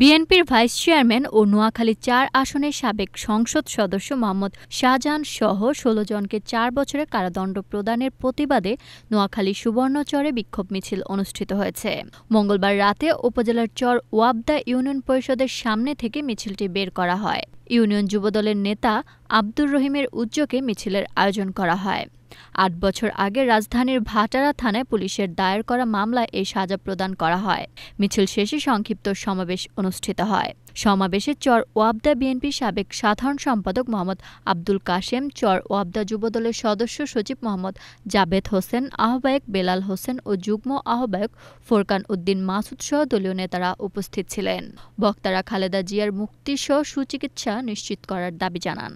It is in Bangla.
বিএনপির ভাইস চেয়ারম্যান ও নোয়াখালী চার আসনের সাবেক সংসদ সদস্য মোহাম্মদ শাহজাহান সহ ষোলো জনকে চার বছরের কারাদণ্ড প্রদানের প্রতিবাদে নোয়াখালী সুবর্ণচরে বিক্ষোভ মিছিল অনুষ্ঠিত হয়েছে মঙ্গলবার রাতে উপজেলার চর ওয়াবদা ইউনিয়ন পরিষদের সামনে থেকে মিছিলটি বের করা হয় ইউনিয়ন যুবদলের নেতা আব্দুর রহিমের উদ্যোগে মিছিলের আয়োজন করা হয় আট বছর আগে রাজধানীর ভাটারা থানায় পুলিশের দায়ের করা মামলায় এই সাজা প্রদান করা হয় মিছিল শেষে সংক্ষিপ্ত সমাবেশ অনুষ্ঠিত হয় সমাবেশে চর ওয়াবদা বিএনপি সাবেক সাধারণ সম্পাদক মোহাম্মদ আব্দুল কাশেম চর ওয়াবদা যুবদলের সদস্য সচিব মোহাম্মদ জাবেদ হোসেন আহ্বায়ক বেলাল হোসেন ও যুগ্ম আহ্বায়ক ফোরকান উদ্দিন মাসুদ সহ দলীয় নেতারা উপস্থিত ছিলেন বক্তারা খালেদা জিয়ার মুক্তি সহ সুচিকিৎসা নিশ্চিত করার দাবি জানান